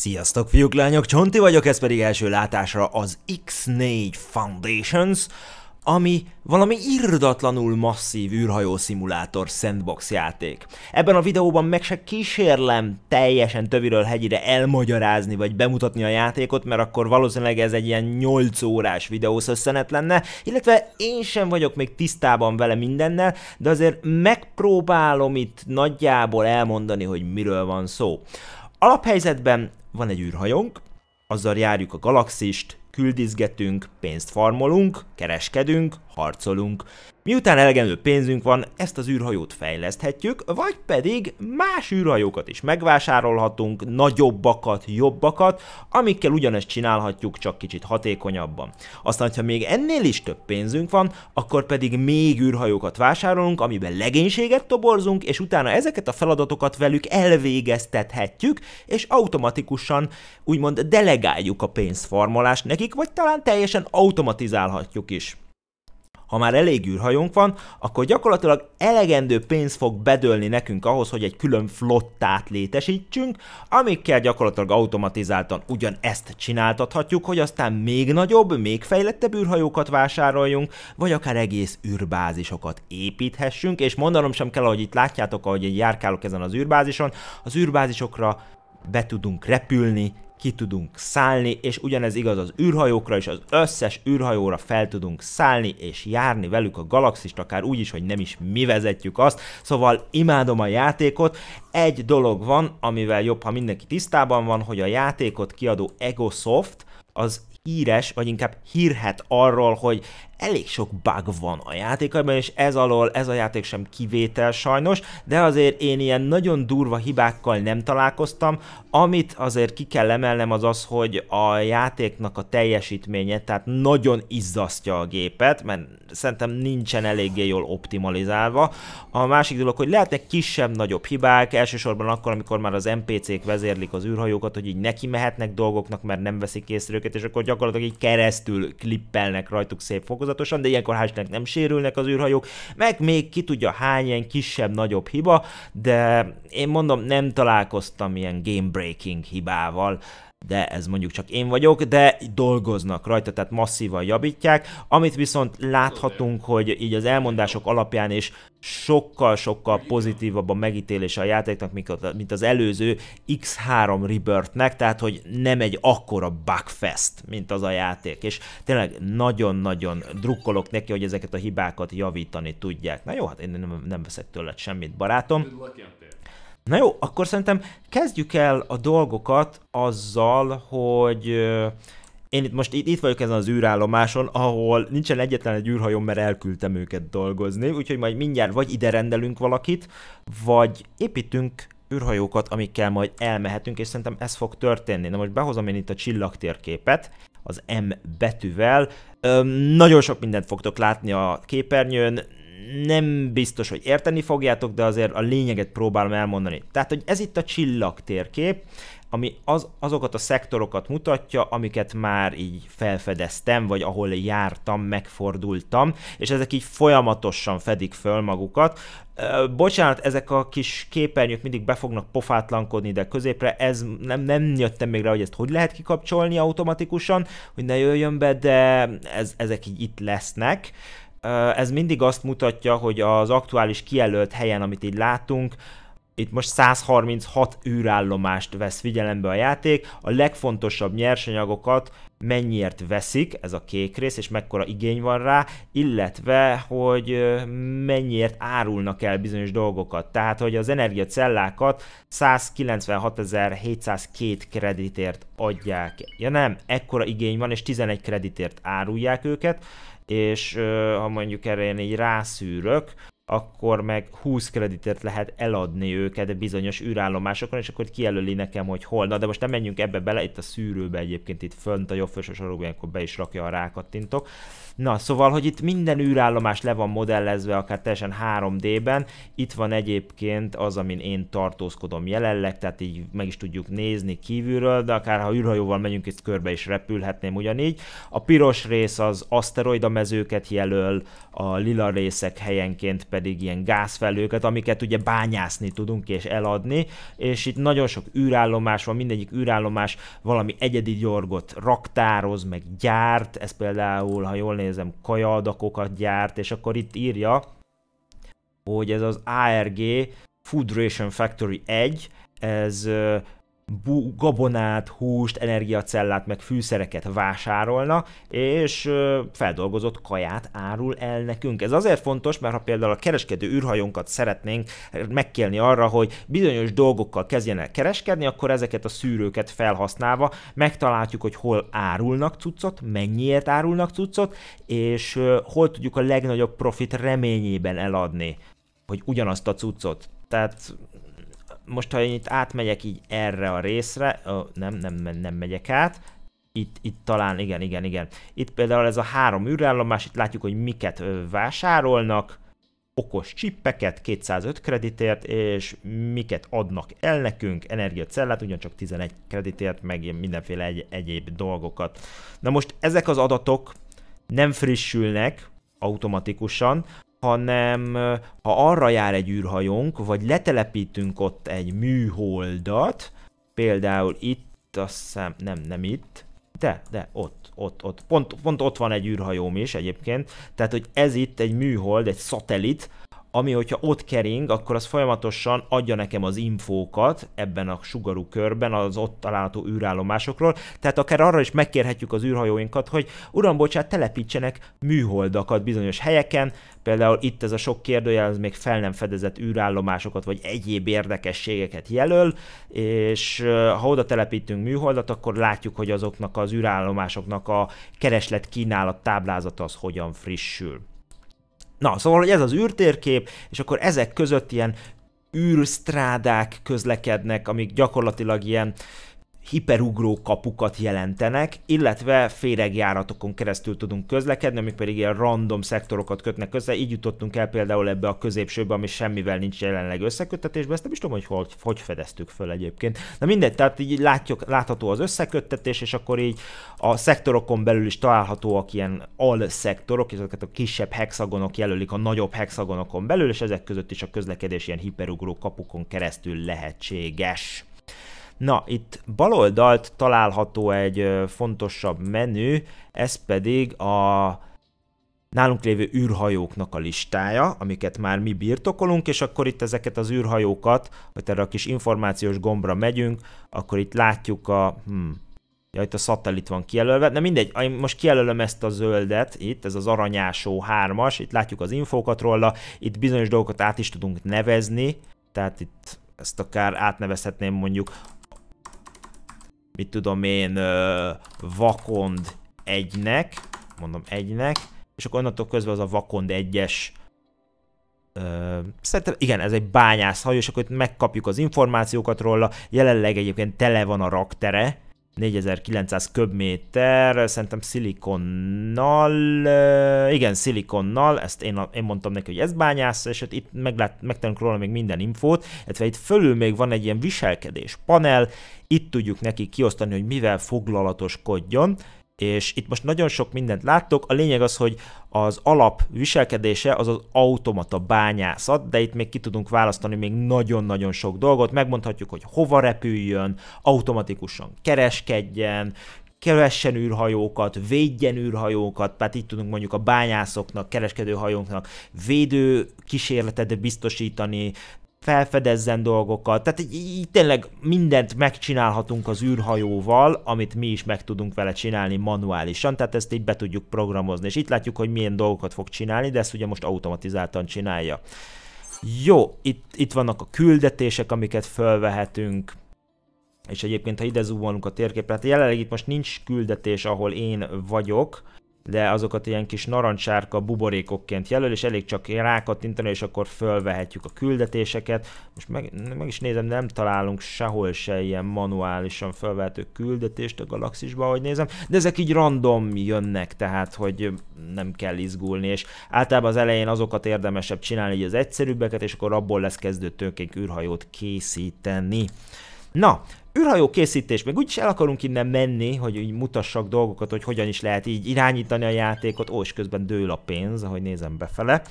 Sziasztok fiúk, lányok, Csonti vagyok, ez pedig első látásra az X4 Foundations, ami valami irdatlanul masszív űrhajó szimulátor sandbox játék. Ebben a videóban meg se kísérlem teljesen töviről hegyire elmagyarázni vagy bemutatni a játékot, mert akkor valószínűleg ez egy ilyen 8 órás videós összenet lenne, illetve én sem vagyok még tisztában vele mindennel, de azért megpróbálom itt nagyjából elmondani, hogy miről van szó. Alaphelyzetben van egy űrhajónk, azzal járjuk a galaxist, küldizgetünk, pénzt farmolunk, kereskedünk, harcolunk. Miután elegendő pénzünk van, ezt az űrhajót fejleszthetjük, vagy pedig más űrhajókat is megvásárolhatunk, nagyobbakat, jobbakat, amikkel ugyanezt csinálhatjuk, csak kicsit hatékonyabban. Aztán, ha még ennél is több pénzünk van, akkor pedig még űrhajókat vásárolunk, amiben legénységet toborzunk, és utána ezeket a feladatokat velük elvégeztethetjük, és automatikusan úgymond delegáljuk a pénzformolást nekik, vagy talán teljesen automatizálhatjuk is ha már elég űrhajónk van, akkor gyakorlatilag elegendő pénz fog bedőlni nekünk ahhoz, hogy egy külön flottát létesítsünk, amikkel gyakorlatilag automatizáltan ugyan ezt csináltathatjuk, hogy aztán még nagyobb, még fejlettebb űrhajókat vásároljunk, vagy akár egész űrbázisokat építhessünk, és mondanom sem kell, hogy itt látjátok, ahogy egy járkálok ezen az űrbázison, az űrbázisokra be tudunk repülni, ki tudunk szállni, és ugyanez igaz az űrhajókra is, az összes űrhajóra fel tudunk szállni és járni velük a galaxist, akár úgy is, hogy nem is mi vezetjük azt, szóval imádom a játékot. Egy dolog van, amivel jobb, ha mindenki tisztában van, hogy a játékot kiadó Egosoft az híres, vagy inkább hírhet arról, hogy elég sok bug van a játékaiban, és ez alól ez a játék sem kivétel sajnos, de azért én ilyen nagyon durva hibákkal nem találkoztam. Amit azért ki kell emelnem az az, hogy a játéknak a teljesítménye, tehát nagyon izzasztja a gépet, mert szerintem nincsen eléggé jól optimalizálva. A másik dolog, hogy lehetnek kisebb-nagyobb hibák, elsősorban akkor, amikor már az NPC-k vezérlik az űrhajókat, hogy így neki mehetnek dolgoknak, mert nem veszik észre őket, és akkor gyakorlatilag így keresztül klippelnek rajtuk szép fokozat fokozatosan, de ilyenkor hál' nem sérülnek az űrhajók, meg még ki tudja hány ilyen kisebb-nagyobb hiba, de én mondom, nem találkoztam ilyen game-breaking hibával, de ez mondjuk csak én vagyok, de dolgoznak rajta, tehát masszívan javítják, amit viszont láthatunk, hogy így az elmondások alapján is sokkal-sokkal pozitívabb a megítélése a játéknak, mint az előző X3 Rebirthnek, tehát hogy nem egy akkora bugfest, mint az a játék, és tényleg nagyon-nagyon drukkolok neki, hogy ezeket a hibákat javítani tudják. Na jó, hát én nem, nem veszek tőled semmit, barátom. Na jó, akkor szerintem kezdjük el a dolgokat azzal, hogy én itt most itt vagyok ezen az űrállomáson, ahol nincsen egyetlen egy űrhajom, mert elküldtem őket dolgozni, úgyhogy majd mindjárt vagy ide rendelünk valakit, vagy építünk űrhajókat, amikkel majd elmehetünk, és szerintem ez fog történni. Na most behozom én itt a csillagtérképet, az M betűvel. Öm, nagyon sok mindent fogtok látni a képernyőn, nem biztos, hogy érteni fogjátok, de azért a lényeget próbálom elmondani. Tehát, hogy ez itt a csillag térkép, ami az, azokat a szektorokat mutatja, amiket már így felfedeztem, vagy ahol jártam, megfordultam, és ezek így folyamatosan fedik föl magukat. Bocsánat, ezek a kis képernyők mindig be fognak pofátlankodni, de középre ez nem, nem jöttem még rá, hogy ezt hogy lehet kikapcsolni automatikusan, hogy ne jöjjön be, de ez, ezek így itt lesznek. Ez mindig azt mutatja, hogy az aktuális kijelölt helyen, amit így látunk, itt most 136 űrállomást vesz figyelembe a játék, a legfontosabb nyersanyagokat mennyiért veszik, ez a kék rész, és mekkora igény van rá, illetve, hogy mennyiért árulnak el bizonyos dolgokat. Tehát, hogy az energiacellákat 196.702 kreditért adják. Ja nem, ekkora igény van, és 11 kreditért árulják őket és ha mondjuk erre én így rászűrök, akkor meg 20 kreditet lehet eladni őket bizonyos űrállomásokon, és akkor kijelöli nekem, hogy hol. Na, de most nem menjünk ebbe bele, itt a szűrőbe egyébként itt fönt a jobb felső sorokban, akkor be is rakja, a rákattintok. Na, szóval, hogy itt minden űrállomás le van modellezve, akár teljesen 3D-ben. Itt van egyébként az, amin én tartózkodom jelenleg, tehát így meg is tudjuk nézni kívülről, de akár ha űrhajóval megyünk, itt körbe is repülhetném ugyanígy. A piros rész az aszteroida mezőket jelöl, a lila részek helyenként pedig ilyen gázfelőket, amiket ugye bányászni tudunk és eladni, és itt nagyon sok űrállomás van, mindegyik űrállomás valami egyedi gyorgot raktároz, meg gyárt, ez például, ha jól néz nézem, kajaldakokat gyárt, és akkor itt írja, hogy ez az ARG Food Ration Factory 1, ez gabonát, húst, energiacellát, meg fűszereket vásárolna, és feldolgozott kaját árul el nekünk. Ez azért fontos, mert ha például a kereskedő űrhajónkat szeretnénk megkélni arra, hogy bizonyos dolgokkal kezdjenek kereskedni, akkor ezeket a szűrőket felhasználva megtaláljuk, hogy hol árulnak cuccot, mennyiért árulnak cuccot, és hol tudjuk a legnagyobb profit reményében eladni, hogy ugyanazt a cuccot. Tehát most ha én itt átmegyek így erre a részre, ö, nem, nem, nem megyek át, itt, itt talán, igen, igen, igen. Itt például ez a három űrállomás, itt látjuk, hogy miket ö, vásárolnak, okos csippeket 205 kreditért, és miket adnak el nekünk, energiacellát, ugyancsak 11 kreditért, meg mindenféle egy, egyéb dolgokat. Na most ezek az adatok nem frissülnek automatikusan, hanem ha arra jár egy űrhajónk, vagy letelepítünk ott egy műholdat, például itt, azt hiszem, nem, nem itt, de, de, ott, ott, ott. Pont, pont ott van egy űrhajóm is egyébként, tehát hogy ez itt egy műhold, egy szatellit, ami hogyha ott kering, akkor az folyamatosan adja nekem az infókat ebben a sugarú körben az ott található űrállomásokról, tehát akár arra is megkérhetjük az űrhajóinkat, hogy uram, bocsánat, telepítsenek műholdakat bizonyos helyeken, például itt ez a sok kérdőjel, az még fel nem fedezett űrállomásokat, vagy egyéb érdekességeket jelöl, és ha oda telepítünk műholdat, akkor látjuk, hogy azoknak az űrállomásoknak a kereslet kínálat táblázata az hogyan frissül. Na, szóval, hogy ez az űrtérkép, és akkor ezek között ilyen űrstrádák közlekednek, amik gyakorlatilag ilyen hiperugró kapukat jelentenek, illetve féregjáratokon keresztül tudunk közlekedni, amik pedig ilyen random szektorokat kötnek össze. Így jutottunk el például ebbe a középsőbe, ami semmivel nincs jelenleg összeköttetésben. Ezt nem is tudom, hogy hogy, hogy fedeztük föl egyébként. Na mindegy, tehát így látjuk, látható az összeköttetés, és akkor így a szektorokon belül is találhatóak ilyen szektorok, és ezeket a kisebb hexagonok jelölik a nagyobb hexagonokon belül, és ezek között is a közlekedés ilyen hiperugró kapukon keresztül lehetséges. Na, itt baloldalt található egy fontosabb menü, ez pedig a nálunk lévő űrhajóknak a listája, amiket már mi birtokolunk, és akkor itt ezeket az űrhajókat, vagy erre a kis információs gombra megyünk, akkor itt látjuk a... Hmm, Ja, itt a szatellit van kijelölve, de mindegy, én most kijelölöm ezt a zöldet, itt, ez az aranyásó hármas, itt látjuk az infókat róla, itt bizonyos dolgokat át is tudunk nevezni, tehát itt ezt akár átnevezhetném mondjuk mit tudom én, vakond egynek, mondom egynek, és akkor onnantól közben az a vakond egyes Szerintem igen, ez egy bányászhajó, és akkor itt megkapjuk az információkat róla. Jelenleg egyébként tele van a raktere, 4900 köbméter, szerintem szilikonnal, igen, szilikonnal, ezt én, én mondtam neki, hogy ez bányász, és hát itt meglát, megtanulunk róla még minden infót, illetve itt fölül még van egy ilyen viselkedés panel, itt tudjuk neki kiosztani, hogy mivel foglalatoskodjon, és itt most nagyon sok mindent láttok, a lényeg az, hogy az alap viselkedése az az automata bányászat, de itt még ki tudunk választani még nagyon-nagyon sok dolgot, megmondhatjuk, hogy hova repüljön, automatikusan kereskedjen, keressen űrhajókat, védjen űrhajókat, tehát így tudunk mondjuk a bányászoknak, kereskedőhajóknak védő kísérletet biztosítani, felfedezzen dolgokat. Tehát így, így tényleg mindent megcsinálhatunk az űrhajóval, amit mi is meg tudunk vele csinálni manuálisan, tehát ezt így be tudjuk programozni. És itt látjuk, hogy milyen dolgokat fog csinálni, de ezt ugye most automatizáltan csinálja. Jó, itt, itt vannak a küldetések, amiket felvehetünk, és egyébként, ha ide zoomolunk a térképre, hát jelenleg itt most nincs küldetés, ahol én vagyok, de azokat ilyen kis narancsárka buborékokként jelöl, és elég csak rákattintani, és akkor fölvehetjük a küldetéseket. Most meg, meg is nézem, nem találunk sehol se ilyen manuálisan felvehető küldetést a galaxisba, ahogy nézem, de ezek így random jönnek, tehát hogy nem kell izgulni, és általában az elején azokat érdemesebb csinálni, így az egyszerűbbeket, és akkor abból lesz kezdő tőkénk űrhajót készíteni. Na, űrhajó készítés, meg úgyis el akarunk innen menni, hogy így mutassak dolgokat, hogy hogyan is lehet így irányítani a játékot, ó, és közben dől a pénz, ahogy nézem befele.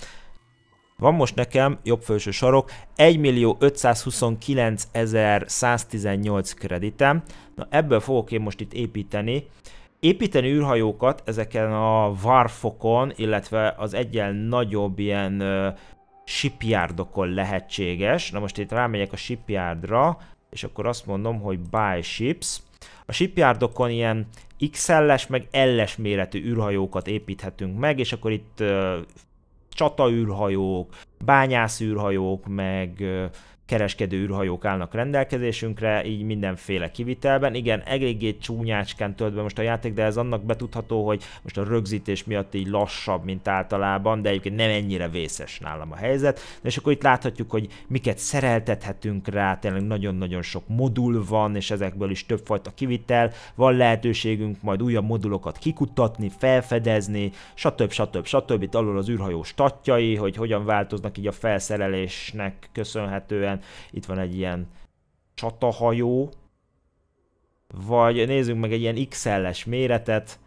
Van most nekem, jobb felső sarok, 1.529.118 kreditem. Na ebből fogok én most itt építeni. Építeni űrhajókat ezeken a varfokon, illetve az egyen nagyobb ilyen uh, shipyardokon lehetséges. Na most itt rámegyek a shipyardra, és akkor azt mondom, hogy buy ships. A shipyardokon ilyen XL-es, meg L-es méretű űrhajókat építhetünk meg, és akkor itt uh, bányász űrhajók, meg uh, kereskedő űrhajók állnak rendelkezésünkre, így mindenféle kivitelben. Igen, eléggé csúnyácskán tölt be most a játék, de ez annak betudható, hogy most a rögzítés miatt így lassabb, mint általában, de egyébként nem ennyire vészes nálam a helyzet. De és akkor itt láthatjuk, hogy miket szereltethetünk rá, tényleg nagyon-nagyon sok modul van, és ezekből is többfajta kivitel, van lehetőségünk majd újabb modulokat kikutatni, felfedezni, stb. stb. stb. Itt alul az űrhajó statjai, hogy hogyan változnak így a felszerelésnek köszönhetően, itt van egy ilyen csatahajó, vagy nézzünk meg egy ilyen XL-es méretet,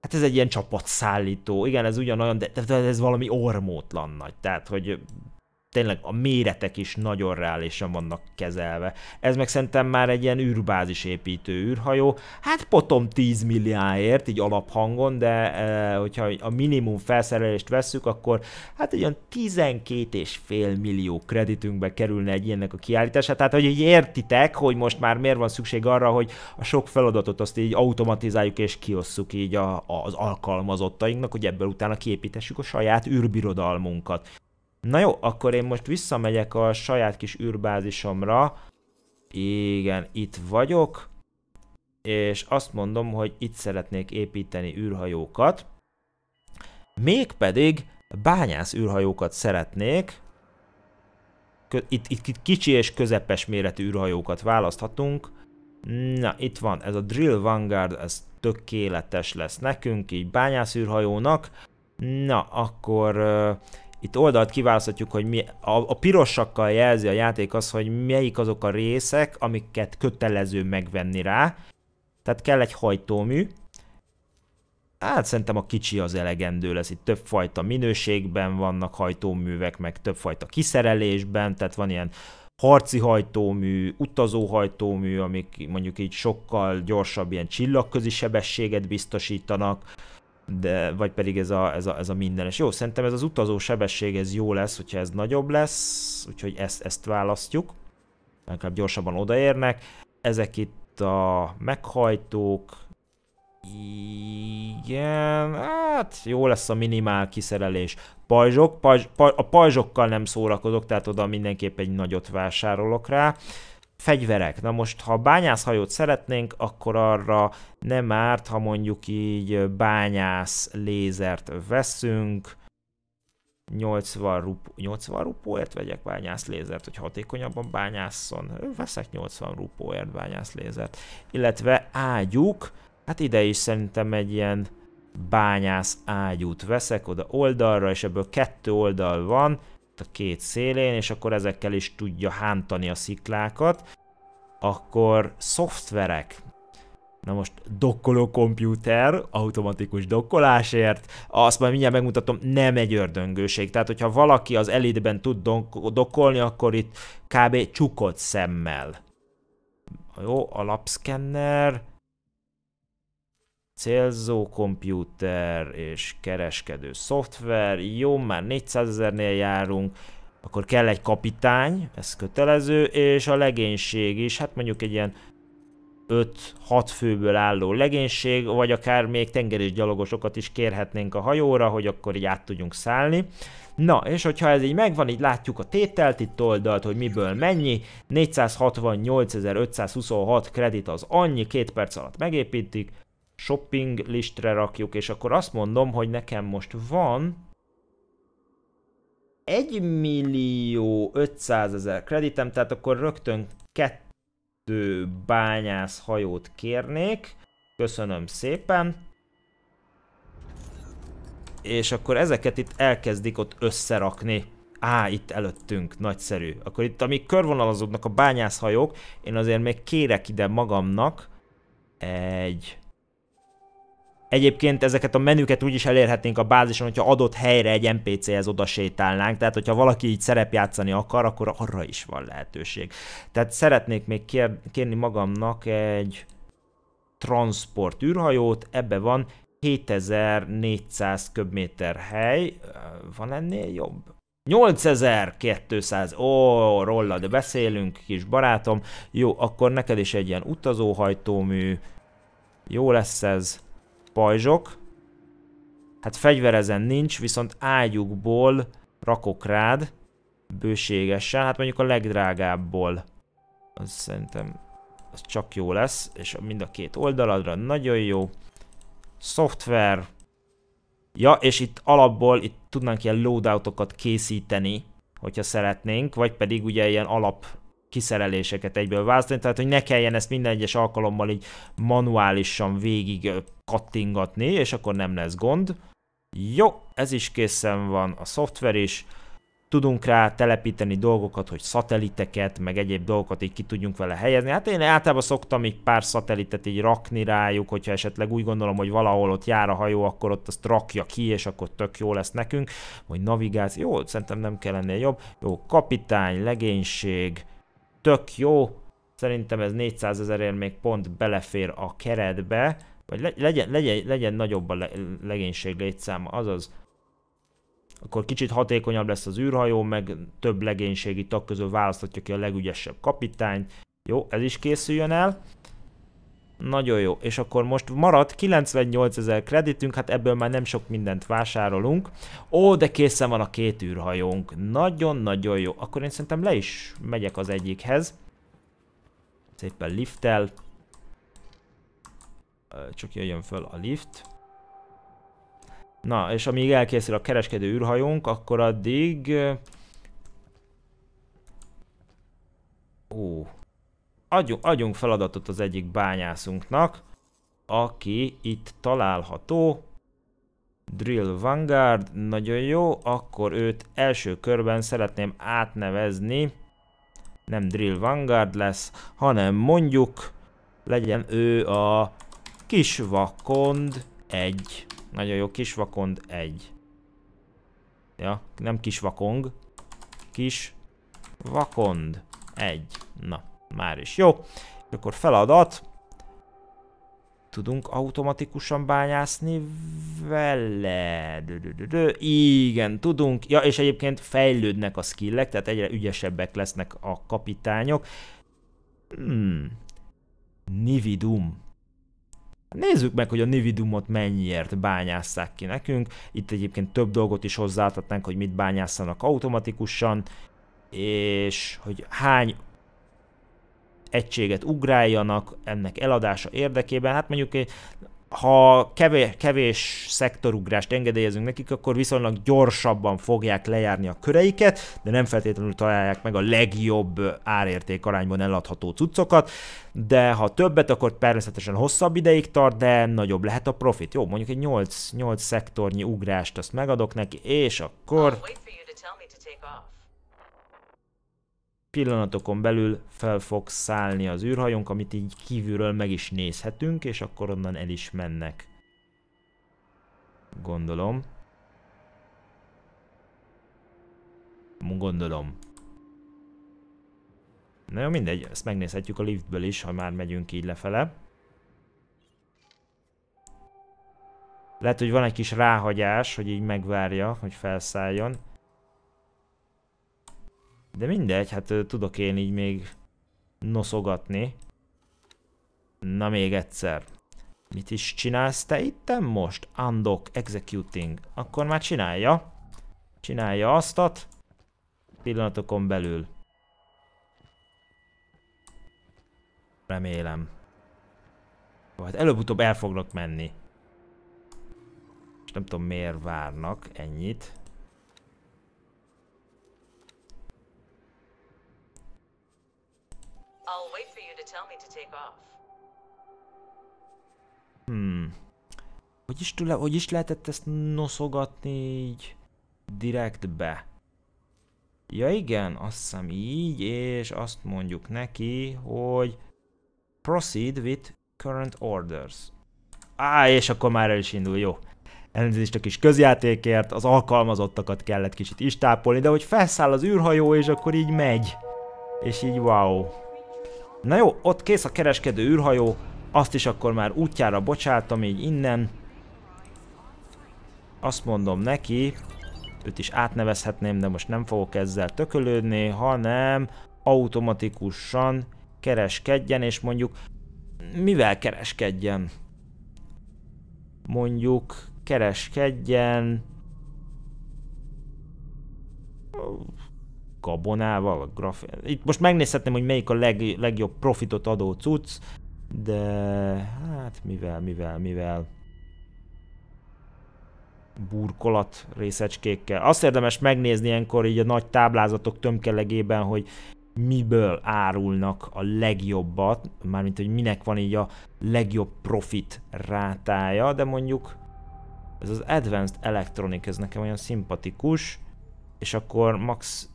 Hát ez egy ilyen csapatszállító, igen, ez ugyanolyan, de, de ez valami ormótlan nagy, tehát hogy tényleg a méretek is nagyon reálisan vannak kezelve. Ez meg szerintem már egy ilyen űrbázis építő űrhajó. Hát potom 10 milliáért, így alaphangon, de e, hogyha a minimum felszerelést vesszük, akkor hát egy olyan 12,5 millió kreditünkbe kerülne egy ilyennek a kiállítása. Tehát, hogy így értitek, hogy most már miért van szükség arra, hogy a sok feladatot azt így automatizáljuk és kiosszuk így a, az alkalmazottainknak, hogy ebből utána kiépítessük a saját űrbirodalmunkat. Na jó, akkor én most visszamegyek a saját kis űrbázisomra. Igen, itt vagyok. És azt mondom, hogy itt szeretnék építeni űrhajókat. Mégpedig bányász űrhajókat szeretnék. Itt, itt, itt kicsi és közepes méretű űrhajókat választhatunk. Na, itt van, ez a Drill Vanguard, ez tökéletes lesz nekünk, így űrhajónak. Na, akkor itt oldalt kiválaszthatjuk, hogy mi, a, a pirosakkal jelzi a játék az, hogy melyik azok a részek, amiket kötelező megvenni rá. Tehát kell egy hajtómű. Hát szerintem a kicsi az elegendő lesz, itt többfajta minőségben vannak hajtóművek, meg többfajta kiszerelésben, tehát van ilyen harci hajtómű, utazó hajtómű, amik mondjuk így sokkal gyorsabb ilyen csillagközi sebességet biztosítanak de, vagy pedig ez a, ez, a, ez a mindenes. Jó, szerintem ez az utazó sebesség, ez jó lesz, hogyha ez nagyobb lesz, úgyhogy ezt, ezt választjuk. Inkább gyorsabban odaérnek. Ezek itt a meghajtók. Igen, hát jó lesz a minimál kiszerelés. Pajzsok, pajzs, paj, a pajzsokkal nem szórakozok, tehát oda mindenképp egy nagyot vásárolok rá fegyverek. Na most, ha bányászhajót szeretnénk, akkor arra nem árt, ha mondjuk így bányász lézert veszünk. 80, rup 80 rupóért vegyek bányász lézert, hogy hatékonyabban bányászon Veszek 80 rupóért bányász lézert. Illetve ágyuk, hát ide is szerintem egy ilyen bányász ágyút veszek oda oldalra, és ebből kettő oldal van, a két szélén, és akkor ezekkel is tudja hántani a sziklákat. Akkor szoftverek, Na most dokkoló komputer, automatikus dokkolásért, azt majd mindjárt megmutatom, nem egy ördöngőség. Tehát, hogyha valaki az elitben tud dokkolni, akkor itt kb. csukott szemmel. Jó, alapszkenner, célzó komputer és kereskedő szoftver, jó, már 400 ezernél járunk, akkor kell egy kapitány, ez kötelező, és a legénység is, hát mondjuk egy ilyen 5-6 főből álló legénység, vagy akár még tengerés gyalogosokat is kérhetnénk a hajóra, hogy akkor így át tudjunk szállni. Na, és hogyha ez így megvan, így látjuk a tételt itt oldalt, hogy miből mennyi, 468.526 kredit az annyi, két perc alatt megépítik, shopping listre rakjuk, és akkor azt mondom, hogy nekem most van 1 millió 500 ezer kreditem, tehát akkor rögtön kettő bányász hajót kérnék. Köszönöm szépen. És akkor ezeket itt elkezdik ott összerakni. Á, itt előttünk, nagyszerű. Akkor itt, amíg körvonalazódnak a bányászhajók, én azért még kérek ide magamnak egy Egyébként ezeket a menüket úgy is elérhetnénk a bázison, hogyha adott helyre egy NPC-hez oda sétálnánk, tehát hogyha valaki így szerepjátszani akar, akkor arra is van lehetőség. Tehát szeretnék még kér, kérni magamnak egy transport űrhajót, ebbe van 7400 köbméter hely, van ennél jobb? 8200, ó, róla, de beszélünk, kis barátom. Jó, akkor neked is egy ilyen utazóhajtómű, jó lesz ez pajzsok. Hát fegyverezen nincs, viszont ágyukból rakok rád bőségesen, hát mondjuk a legdrágábbból. Az szerintem az csak jó lesz, és mind a két oldaladra nagyon jó. Szoftver. Ja, és itt alapból itt tudnánk ilyen loadoutokat készíteni, hogyha szeretnénk, vagy pedig ugye ilyen alap kiszereléseket egyből választani, tehát hogy ne kelljen ezt minden egyes alkalommal így manuálisan végig kattingatni, és akkor nem lesz gond. Jó, ez is készen van, a szoftver is. Tudunk rá telepíteni dolgokat, hogy szatelliteket, meg egyéb dolgokat így ki tudjunk vele helyezni. Hát én általában szoktam egy pár szatellitet így rakni rájuk, hogyha esetleg úgy gondolom, hogy valahol ott jár a hajó, akkor ott azt rakja ki, és akkor tök jó lesz nekünk. Vagy navigáció, jó, szerintem nem kell ennél jobb. Jó, kapitány, legénység, tök jó, szerintem ez 400 ezerért még pont belefér a keretbe, vagy le, legyen, legyen, legyen nagyobb a le, legénység létszáma, azaz akkor kicsit hatékonyabb lesz az űrhajó, meg több legénységi tag közül választhatja ki a legügyesebb kapitányt. Jó, ez is készüljön el. Nagyon jó, és akkor most maradt 98 ezer kreditünk, hát ebből már nem sok mindent vásárolunk. Ó, de készen van a két űrhajónk. Nagyon-nagyon jó. Akkor én szerintem le is megyek az egyikhez. Szépen lifttel. Csak jöjjön föl a lift. Na, és amíg elkészül a kereskedő űrhajónk, akkor addig adjunk, adjunk feladatot az egyik bányászunknak, aki itt található. Drill Vanguard, nagyon jó, akkor őt első körben szeretném átnevezni. Nem Drill Vanguard lesz, hanem mondjuk legyen ő a Kisvakond 1. Nagyon jó, Kisvakond 1. Ja, nem Kisvakong. Kis Vakond 1. Na. Már is jó. És akkor feladat. Tudunk automatikusan bányászni vele. Dö, dö, dö, dö. Igen, tudunk. Ja, és egyébként fejlődnek a skillek, tehát egyre ügyesebbek lesznek a kapitányok. Hmm. Nividum. Nézzük meg, hogy a Nividumot mennyiért bányásszák ki nekünk. Itt egyébként több dolgot is hozzáadhatnánk, hogy mit bányásszanak automatikusan, és hogy hány egységet ugráljanak ennek eladása érdekében. Hát mondjuk eh, ha kevés, kevés szektorugrást engedélyezünk nekik, akkor viszonylag gyorsabban fogják lejárni a köreiket, de nem feltétlenül találják meg a legjobb árérték arányban eladható cuccokat, de ha többet, akkor természetesen hosszabb ideig tart, de nagyobb lehet a profit. Jó, mondjuk egy 8, 8 szektornyi ugrást azt megadok neki, és akkor pillanatokon belül fel fog szállni az űrhajónk, amit így kívülről meg is nézhetünk, és akkor onnan el is mennek. Gondolom. Gondolom. Na jó, mindegy, ezt megnézhetjük a liftből is, ha már megyünk így lefele. Lehet, hogy van egy kis ráhagyás, hogy így megvárja, hogy felszálljon. De mindegy, hát tudok én így még noszogatni. Na még egyszer. Mit is csinálsz te itten most? Undock, executing. Akkor már csinálja. Csinálja aztat. Pillanatokon belül. Remélem. Hát előbb-utóbb el fognak menni. És nem tudom miért várnak ennyit. tell me to take off. Hmm. Hogy is, tőle, hogy is lehetett ezt noszogatni így direktbe? Ja igen, azt hiszem így, és azt mondjuk neki, hogy proceed with current orders. Á, és akkor már el is indul, jó. Elnézést a kis közjátékért, az alkalmazottakat kellett kicsit is tápolni, de hogy felszáll az űrhajó, és akkor így megy. És így wow. Na jó, ott kész a kereskedő űrhajó, azt is akkor már útjára bocsátom így innen. Azt mondom neki, őt is átnevezhetném, de most nem fogok ezzel tökölődni, hanem automatikusan kereskedjen, és mondjuk mivel kereskedjen? Mondjuk kereskedjen gabonával, graf... Itt most megnézhetném, hogy melyik a leg, legjobb profitot adó cucc, de hát mivel, mivel, mivel burkolat részecskékkel. Azt érdemes megnézni ilyenkor így a nagy táblázatok tömkelegében, hogy miből árulnak a legjobbat, mármint hogy minek van így a legjobb profit rátája, de mondjuk ez az Advanced Electronic, ez nekem olyan szimpatikus, és akkor max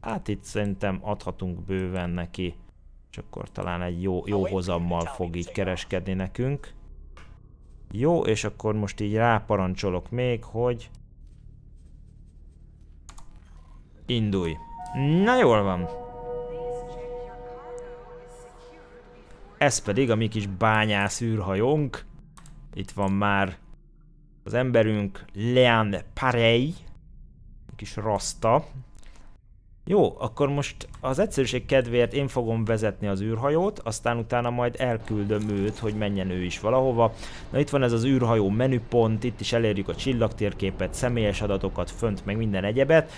Hát itt szerintem adhatunk bőven neki, és akkor talán egy jó, jó hozammal fog így kereskedni nekünk. Jó, és akkor most így ráparancsolok még, hogy indulj. Na jól van. Ez pedig a mi kis bányász űrhajónk. Itt van már az emberünk Leanne Parey, kis rasta, jó, akkor most az egyszerűség kedvéért én fogom vezetni az űrhajót, aztán utána majd elküldöm őt, hogy menjen ő is valahova. Na itt van ez az űrhajó menüpont, itt is elérjük a csillagtérképet, személyes adatokat, fönt, meg minden egyebet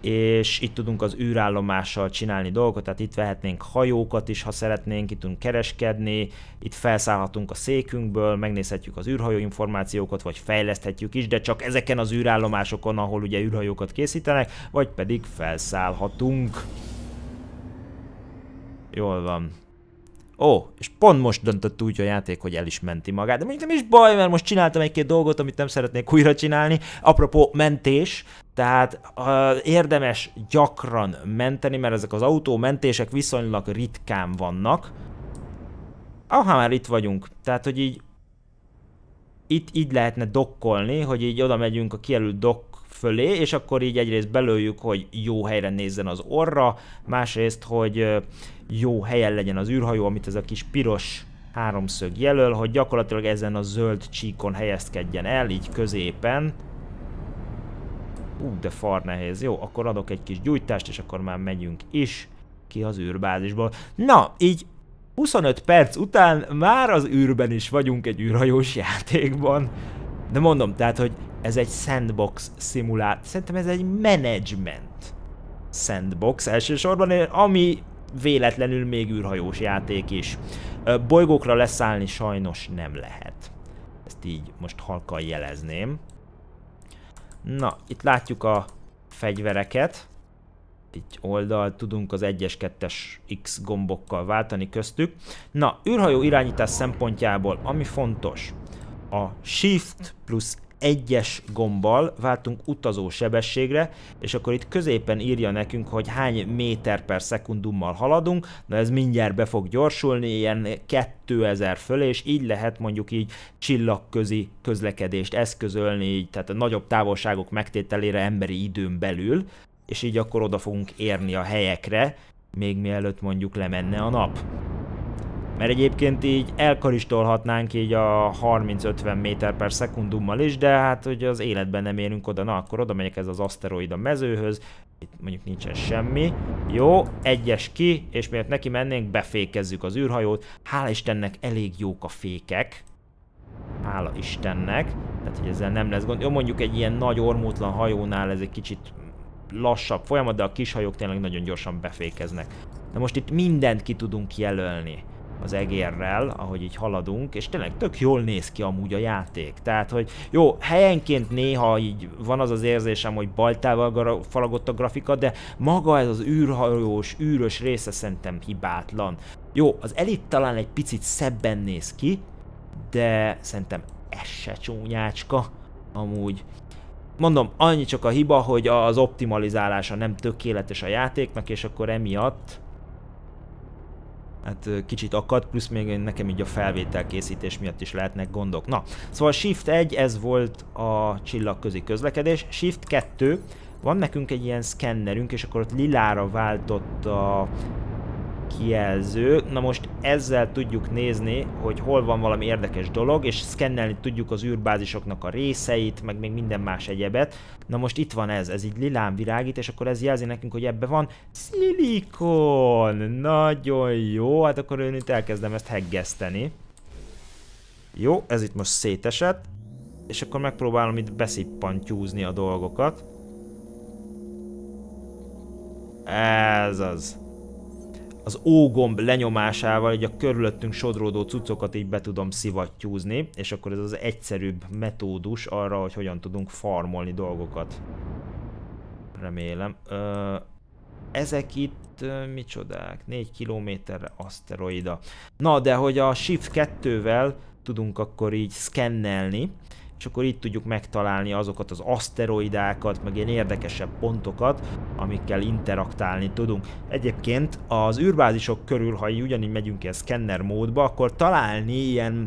és itt tudunk az űrállomással csinálni dolgokat, tehát itt vehetnénk hajókat is, ha szeretnénk, itt tudunk kereskedni, itt felszállhatunk a székünkből, megnézhetjük az űrhajó információkat, vagy fejleszthetjük is, de csak ezeken az űrállomásokon, ahol ugye űrhajókat készítenek, vagy pedig felszállhatunk. Jól van. Ó, és pont most döntött úgy a játék, hogy el is menti magát. De mondjuk nem is baj, mert most csináltam egy-két dolgot, amit nem szeretnék újra csinálni. Apropó mentés, tehát uh, érdemes gyakran menteni, mert ezek az autómentések viszonylag ritkán vannak. Aha, már itt vagyunk. Tehát, hogy így itt így lehetne dokkolni, hogy így oda megyünk a kijelölt dok fölé, és akkor így egyrészt belőjük, hogy jó helyre nézzen az orra, másrészt, hogy jó helyen legyen az űrhajó, amit ez a kis piros háromszög jelöl, hogy gyakorlatilag ezen a zöld csíkon helyezkedjen el, így középen. Ú, de far nehéz. Jó, akkor adok egy kis gyújtást, és akkor már megyünk is ki az űrbázisból. Na, így 25 perc után már az űrben is vagyunk egy űrhajós játékban. De mondom, tehát, hogy ez egy sandbox szimulát, szerintem ez egy management sandbox elsősorban, ami véletlenül még űrhajós játék is. Bolygókra leszállni sajnos nem lehet. Ezt így most halkan jelezném. Na, itt látjuk a fegyvereket. Így oldal tudunk az 1-es, 2-es X gombokkal váltani köztük. Na, űrhajó irányítás szempontjából, ami fontos, a Shift plusz egyes gombbal váltunk utazó sebességre, és akkor itt középen írja nekünk, hogy hány méter per szekundummal haladunk, na ez mindjárt be fog gyorsulni, ilyen 2000 fölé, és így lehet mondjuk így csillagközi közlekedést eszközölni, így, tehát a nagyobb távolságok megtételére emberi időn belül, és így akkor oda fogunk érni a helyekre, még mielőtt mondjuk lemenne a nap mert egyébként így elkaristolhatnánk így a 30-50 méter per szekundummal is, de hát hogy az életben nem érünk oda, na akkor oda megyek ez az aszteroid a mezőhöz, itt mondjuk nincsen semmi. Jó, egyes ki, és miért neki mennénk, befékezzük az űrhajót. Hála Istennek elég jók a fékek. Hála Istennek. Tehát, hogy ezzel nem lesz gond. Jó, mondjuk egy ilyen nagy ormótlan hajónál ez egy kicsit lassabb folyamat, de a kis hajók tényleg nagyon gyorsan befékeznek. Na most itt mindent ki tudunk jelölni az egérrel, ahogy így haladunk, és tényleg tök jól néz ki amúgy a játék. Tehát, hogy jó, helyenként néha így van az az érzésem, hogy baltával falagott a grafika, de maga ez az űrhajós, űrös része szerintem hibátlan. Jó, az elit talán egy picit szebben néz ki, de szerintem ez se csúnyácska, amúgy. Mondom, annyi csak a hiba, hogy az optimalizálása nem tökéletes a játéknak, és akkor emiatt hát kicsit akad, plusz még nekem így a felvétel készítés miatt is lehetnek gondok. Na, szóval Shift 1, ez volt a csillagközi közlekedés, Shift 2, van nekünk egy ilyen szkennerünk, és akkor ott lilára váltott a kijelző. Na most ezzel tudjuk nézni, hogy hol van valami érdekes dolog, és szkennelni tudjuk az űrbázisoknak a részeit, meg még minden más egyebet. Na most itt van ez, ez így lilán virágít, és akkor ez jelzi nekünk, hogy ebbe van szilikon! Nagyon jó, hát akkor én itt elkezdem ezt heggeszteni. Jó, ez itt most szétesett, és akkor megpróbálom itt beszippantyúzni a dolgokat. Ez az az ógomb lenyomásával így a körülöttünk sodródó cuccokat így be tudom szivattyúzni, és akkor ez az egyszerűbb metódus arra, hogy hogyan tudunk farmolni dolgokat. Remélem. Ö, ezek itt micsodák? 4 kilométerre aszteroida. Na, de hogy a Shift 2-vel tudunk akkor így szkennelni, és akkor itt tudjuk megtalálni azokat az aszteroidákat, meg ilyen érdekesebb pontokat, amikkel interaktálni tudunk. Egyébként az űrbázisok körül, ha így ugyanígy megyünk ilyen szkenner módba, akkor találni ilyen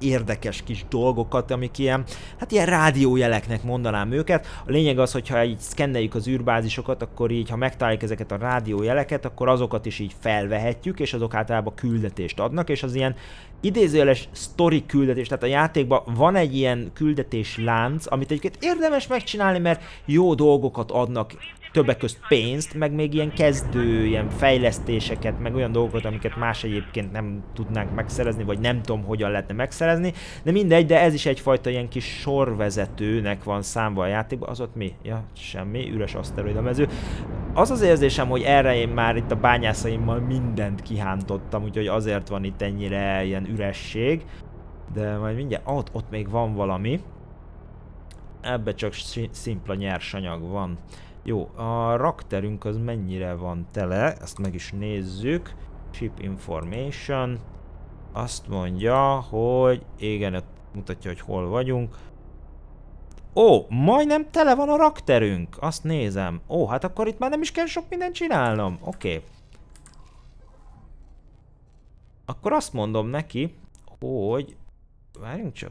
érdekes kis dolgokat, amik ilyen, hát ilyen rádiójeleknek mondanám őket. A lényeg az, hogyha így szkenneljük az űrbázisokat, akkor így, ha megtaláljuk ezeket a rádiójeleket, akkor azokat is így felvehetjük, és azok általában küldetést adnak, és az ilyen idézőjeles story küldetés, tehát a játékban van egy ilyen küldetés lánc, amit egyébként érdemes megcsinálni, mert jó dolgokat adnak többek közt pénzt, meg még ilyen kezdő, ilyen fejlesztéseket, meg olyan dolgokat, amiket más egyébként nem tudnánk megszerezni, vagy nem tudom, hogyan lehetne megszerezni, de mindegy, de ez is egyfajta ilyen kis sorvezetőnek van számba a játékban, az ott mi? Ja, semmi, üres aszteroid a mező. Az az érzésem, hogy erre én már itt a bányászaimmal mindent kihántottam, úgyhogy azért van itt ennyire ilyen üresség, de majd mindjárt, ott, ott még van valami. Ebbe csak szimpla nyersanyag van. Jó, a rakterünk az mennyire van tele, ezt meg is nézzük. Ship information. Azt mondja, hogy igen, ott mutatja, hogy hol vagyunk. Ó, majdnem tele van a rakterünk, azt nézem. Ó, hát akkor itt már nem is kell sok mindent csinálnom. Oké. Okay. Akkor azt mondom neki, hogy... Várjunk csak.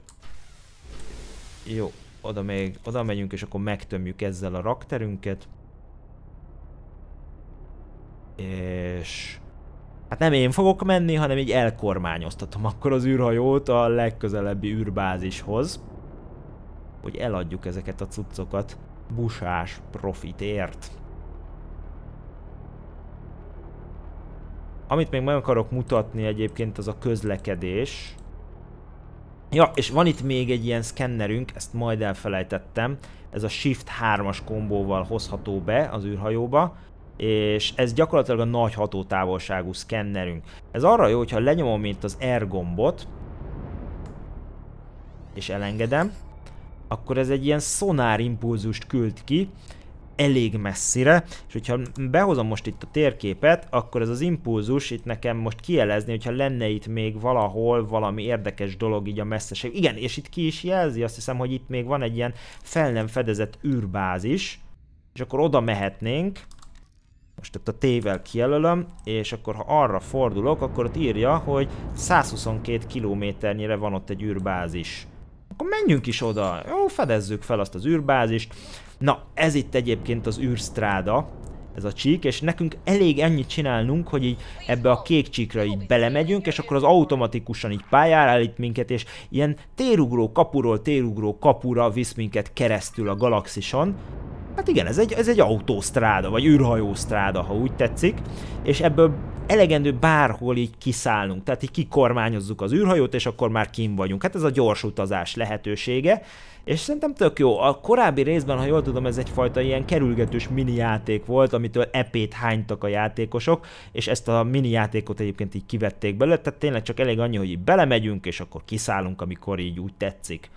Jó, oda, még, oda megyünk, és akkor megtömjük ezzel a rakterünket. És... Hát nem én fogok menni, hanem így elkormányoztatom akkor az űrhajót a legközelebbi űrbázishoz. Hogy eladjuk ezeket a cuccokat busás profitért. Amit még meg akarok mutatni egyébként az a közlekedés. Ja, és van itt még egy ilyen szkennerünk, ezt majd elfelejtettem. Ez a Shift 3-as kombóval hozható be az űrhajóba és ez gyakorlatilag a nagy hatótávolságú szkennerünk. Ez arra jó, hogyha lenyomom mint az R gombot, és elengedem, akkor ez egy ilyen szonár impulzust küld ki, elég messzire, és hogyha behozom most itt a térképet, akkor ez az impulzus itt nekem most kielezni, hogyha lenne itt még valahol valami érdekes dolog így a messzeség. Igen, és itt ki is jelzi, azt hiszem, hogy itt még van egy ilyen fel nem fedezett űrbázis, és akkor oda mehetnénk, most ott a tével kijelölöm, és akkor ha arra fordulok, akkor ott írja, hogy 122 kilométernyire van ott egy űrbázis. Akkor menjünk is oda, jó, fedezzük fel azt az űrbázist, Na, ez itt egyébként az űrstráda, ez a csík, és nekünk elég ennyit csinálnunk, hogy így ebbe a kék csíkra így belemegyünk, és akkor az automatikusan így pályára állít minket, és ilyen térugró kapuról térugró kapura visz minket keresztül a galaxison. Hát igen, ez egy, ez egy autósztráda, vagy űrhajósztráda, ha úgy tetszik, és ebből elegendő bárhol így kiszállunk, tehát így kikormányozzuk az űrhajót, és akkor már kim vagyunk. Hát ez a gyors utazás lehetősége, és szerintem tök jó. A korábbi részben, ha jól tudom, ez egyfajta ilyen kerülgetős mini játék volt, amitől epét hánytak a játékosok, és ezt a mini játékot egyébként így kivették belőle, tehát tényleg csak elég annyi, hogy így belemegyünk, és akkor kiszállunk, amikor így úgy tetszik.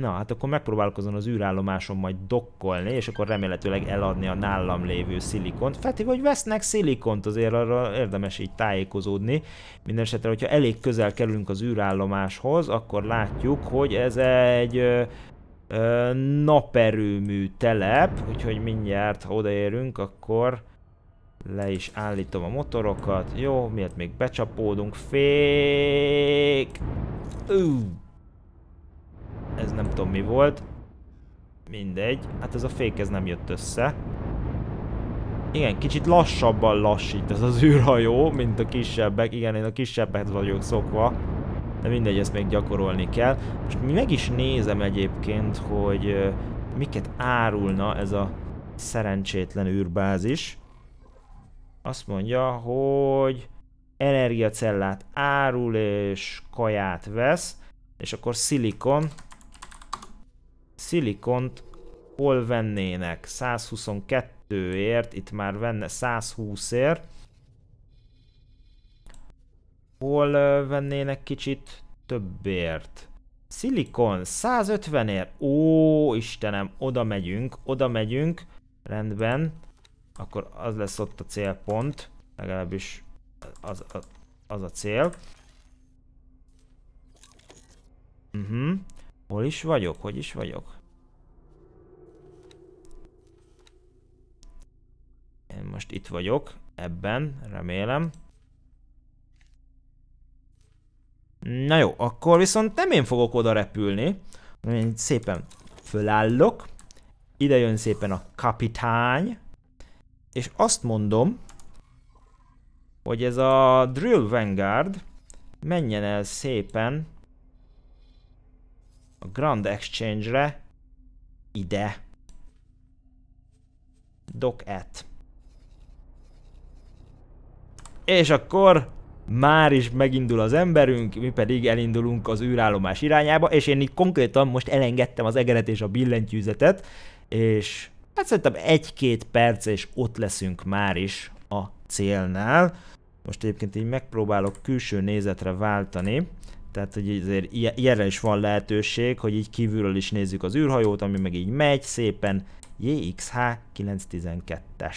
Na, hát akkor megpróbálok azon az űrállomáson majd dokkolni, és akkor remélhetőleg eladni a nálam lévő szilikont. Feltéve, hogy vesznek szilikont, azért arra érdemes így tájékozódni. Mindenesetre, hogyha elég közel kerülünk az űrállomáshoz, akkor látjuk, hogy ez egy ö, ö, naperőmű telep, úgyhogy mindjárt, ha odaérünk, akkor le is állítom a motorokat. Jó, miért még becsapódunk. Fék! Üh. Ez nem tudom mi volt. Mindegy. Hát ez a fék ez nem jött össze. Igen, kicsit lassabban lassít ez az űrhajó, mint a kisebbek. Igen, én a kisebbet vagyok szokva. De mindegy, ezt még gyakorolni kell. Most meg is nézem egyébként, hogy miket árulna ez a szerencsétlen űrbázis. Azt mondja, hogy energiacellát árul és kaját vesz, és akkor szilikon szilikont hol vennének? 122-ért, itt már venne 120-ért. Hol vennének kicsit többért? Szilikon, 150-ért. Ó, Istenem, oda megyünk, oda megyünk. Rendben. Akkor az lesz ott a célpont. Legalábbis az, az, az a cél. Uh mhm. -huh. Hol is vagyok? Hogy is vagyok? Én most itt vagyok, ebben, remélem. Na jó, akkor viszont nem én fogok oda repülni, én szépen fölállok, ide jön szépen a kapitány, és azt mondom, hogy ez a Drill Vanguard menjen el szépen a Grand Exchange-re ide. Dock at. És akkor már is megindul az emberünk, mi pedig elindulunk az űrállomás irányába, és én itt konkrétan most elengedtem az egeret és a billentyűzetet, és hát szerintem egy-két perc, és ott leszünk már is a célnál. Most egyébként így megpróbálok külső nézetre váltani. Tehát, hogy azért ilyenre is van lehetőség, hogy így kívülről is nézzük az űrhajót, ami meg így megy szépen. JXH 912-es.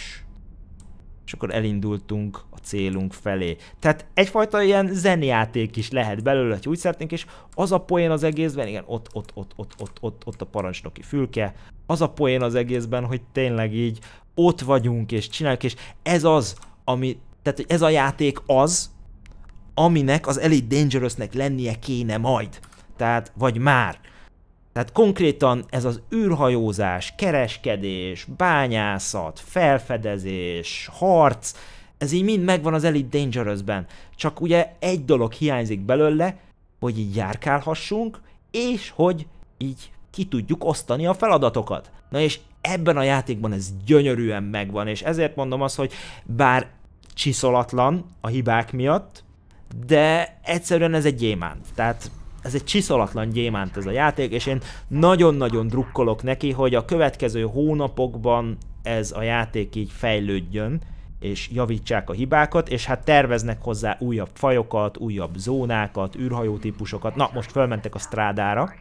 És akkor elindultunk a célunk felé. Tehát egyfajta ilyen zenjáték is lehet belőle, hogy úgy szeretnénk, és az a poén az egészben, igen, ott, ott, ott, ott, ott, ott, ott a parancsnoki fülke, az a poén az egészben, hogy tényleg így ott vagyunk, és csináljuk, és ez az, ami, tehát ez a játék az, aminek az Elite Dangerousnek lennie kéne majd. Tehát, vagy már. Tehát konkrétan ez az űrhajózás, kereskedés, bányászat, felfedezés, harc, ez így mind megvan az Elite Dangerous-ben. Csak ugye egy dolog hiányzik belőle, hogy így járkálhassunk, és hogy így ki tudjuk osztani a feladatokat. Na és ebben a játékban ez gyönyörűen megvan, és ezért mondom azt, hogy bár csiszolatlan a hibák miatt, de egyszerűen ez egy gyémánt. Tehát ez egy csiszolatlan gyémánt ez a játék, és én nagyon-nagyon drukkolok neki, hogy a következő hónapokban ez a játék így fejlődjön, és javítsák a hibákat, és hát terveznek hozzá újabb fajokat, újabb zónákat, űrhajó típusokat. Na, most fölmentek a strádára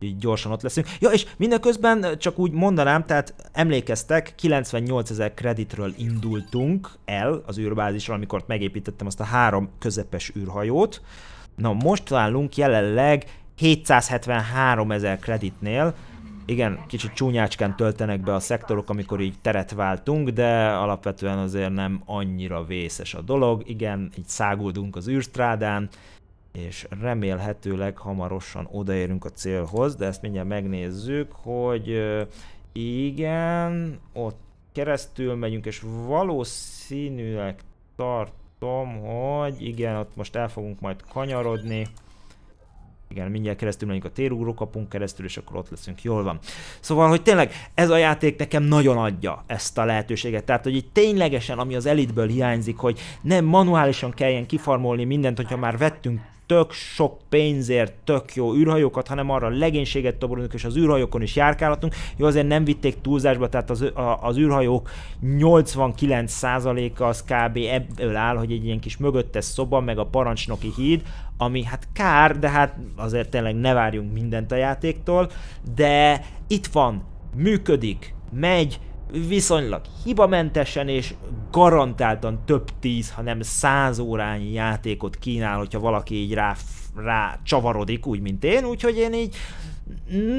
így gyorsan ott leszünk. Ja, és mindeközben csak úgy mondanám, tehát emlékeztek, 98 ezer kreditről indultunk el az űrbázisra, amikor megépítettem azt a három közepes űrhajót. Na, most találunk jelenleg 773 ezer kreditnél, igen, kicsit csúnyácskán töltenek be a szektorok, amikor így teret váltunk, de alapvetően azért nem annyira vészes a dolog. Igen, így száguldunk az űrstrádán, és remélhetőleg hamarosan odaérünk a célhoz, de ezt mindjárt megnézzük, hogy igen, ott keresztül megyünk, és valószínűleg tartom, hogy igen, ott most el fogunk majd kanyarodni. Igen, mindjárt keresztül megyünk a térugró kapunk keresztül, és akkor ott leszünk, jól van. Szóval, hogy tényleg ez a játék nekem nagyon adja ezt a lehetőséget. Tehát, hogy itt ténylegesen, ami az elitből hiányzik, hogy nem manuálisan kelljen kifarmolni mindent, hogyha már vettünk tök sok pénzért tök jó űrhajókat, hanem arra legénységet toborulunk, és az űrhajókon is járkálhatunk. Jó, azért nem vitték túlzásba, tehát az, a, az űrhajók 89%-a az kb. ebből áll, hogy egy ilyen kis mögöttes szoba, meg a parancsnoki híd, ami hát kár, de hát azért tényleg ne várjunk mindent a játéktól, de itt van, működik, megy, viszonylag hibamentesen és garantáltan több tíz, ha nem száz órányi játékot kínál, hogyha valaki így rá, rá csavarodik, úgy, mint én, úgyhogy én így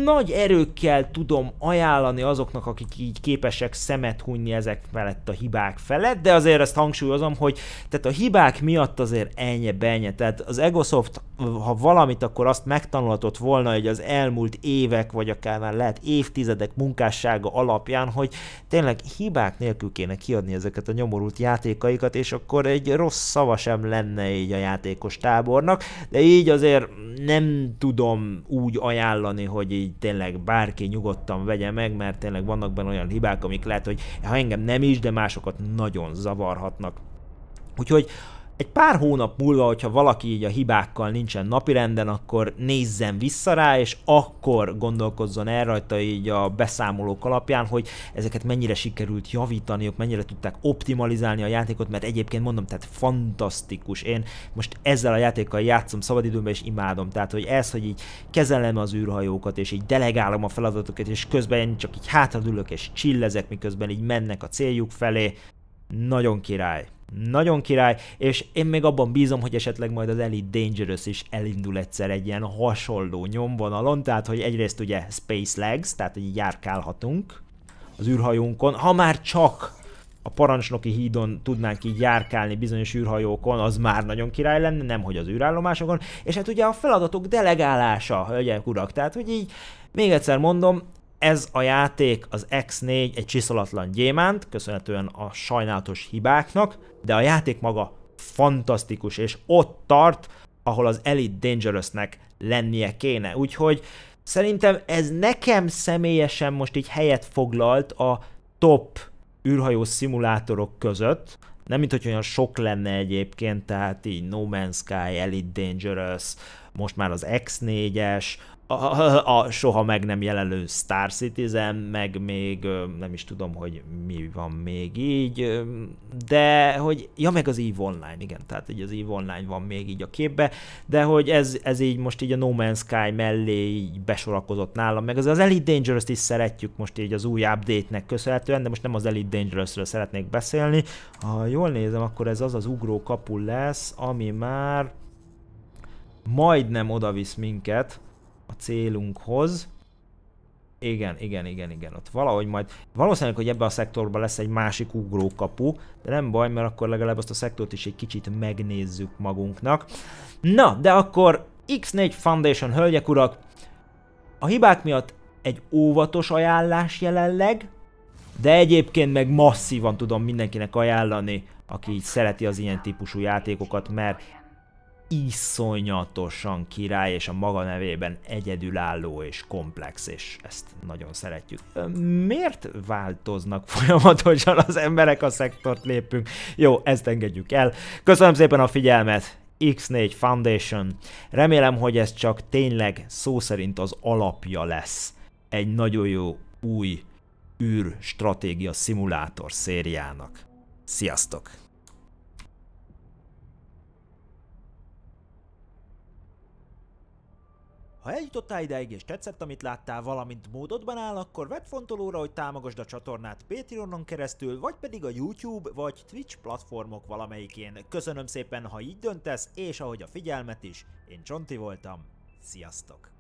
nagy erőkkel tudom ajánlani azoknak, akik így képesek szemet hunyni ezek felett a hibák felett, de azért ezt hangsúlyozom, hogy tehát a hibák miatt azért ennyi benye. Tehát az Egosoft, ha valamit, akkor azt megtanulhatott volna, hogy az elmúlt évek, vagy akár már lehet évtizedek munkássága alapján, hogy tényleg hibák nélkül kéne kiadni ezeket a nyomorult játékaikat, és akkor egy rossz szava sem lenne így a játékos tábornak, de így azért nem tudom úgy ajánlani mondani, hogy így tényleg bárki nyugodtan vegye meg, mert tényleg vannak benne olyan hibák, amik lehet, hogy ha engem nem is, de másokat nagyon zavarhatnak. Úgyhogy egy pár hónap múlva, hogyha valaki így a hibákkal nincsen napirenden, akkor nézzen vissza rá, és akkor gondolkozzon el rajta így a beszámolók alapján, hogy ezeket mennyire sikerült javítaniuk, mennyire tudták optimalizálni a játékot, mert egyébként mondom, tehát fantasztikus. Én most ezzel a játékkal játszom szabadidőben, és imádom. Tehát, hogy ez, hogy így kezelem az űrhajókat, és így delegálom a feladatokat, és közben én csak így hátradülök, és csillezek, miközben így mennek a céljuk felé. Nagyon király. Nagyon király, és én még abban bízom, hogy esetleg majd az Elite Dangerous is elindul egyszer egy ilyen hasonló nyomvonalon, tehát hogy egyrészt ugye Space Legs, tehát hogy járkálhatunk az űrhajónkon, ha már csak a parancsnoki hídon tudnánk így járkálni bizonyos űrhajókon, az már nagyon király lenne, nem hogy az űrállomásokon, és hát ugye a feladatok delegálása, hölgyek urak, tehát hogy így még egyszer mondom, ez a játék, az X4 egy csiszolatlan gyémánt, köszönhetően a sajnálatos hibáknak, de a játék maga fantasztikus, és ott tart, ahol az Elite Dangerousnek lennie kéne. Úgyhogy szerintem ez nekem személyesen most így helyet foglalt a top űrhajó szimulátorok között. Nem, mint hogy olyan sok lenne egyébként, tehát így No Man's Sky, Elite Dangerous, most már az X4-es, a, a, a soha meg nem jelenő Star Citizen, meg még nem is tudom, hogy mi van még így, de hogy, ja meg az EVE Online, igen, tehát így az EVE Online van még így a képbe, de hogy ez, ez így most így a No Man's Sky mellé így besorakozott nálam, meg az, az Elite Dangerous-t is szeretjük most így az új update-nek köszönhetően, de most nem az Elite Dangerous-ről szeretnék beszélni. Ha jól nézem, akkor ez az az ugró kapu lesz, ami már majdnem odavisz minket, a célunkhoz. Igen, igen, igen, igen, ott valahogy majd, valószínűleg, hogy ebbe a szektorba lesz egy másik ugrókapu, de nem baj, mert akkor legalább azt a szektort is egy kicsit megnézzük magunknak. Na, de akkor X4 Foundation, hölgyek, urak, a hibák miatt egy óvatos ajánlás jelenleg, de egyébként meg masszívan tudom mindenkinek ajánlani, aki így szereti az ilyen típusú játékokat, mert iszonyatosan király, és a maga nevében egyedülálló és komplex, és ezt nagyon szeretjük. Miért változnak folyamatosan az emberek, a szektort lépünk? Jó, ezt engedjük el. Köszönöm szépen a figyelmet! X4 Foundation. Remélem, hogy ez csak tényleg szó szerint az alapja lesz egy nagyon jó új stratégia szimulátor szériának. Sziasztok! Ha eljutottál ideig és tetszett, amit láttál, valamint módodban áll, akkor vedd fontolóra, hogy támogasd a csatornát Patreonon keresztül, vagy pedig a YouTube vagy Twitch platformok valamelyikén. Köszönöm szépen, ha így döntesz, és ahogy a figyelmet is, én Csonti voltam, sziasztok!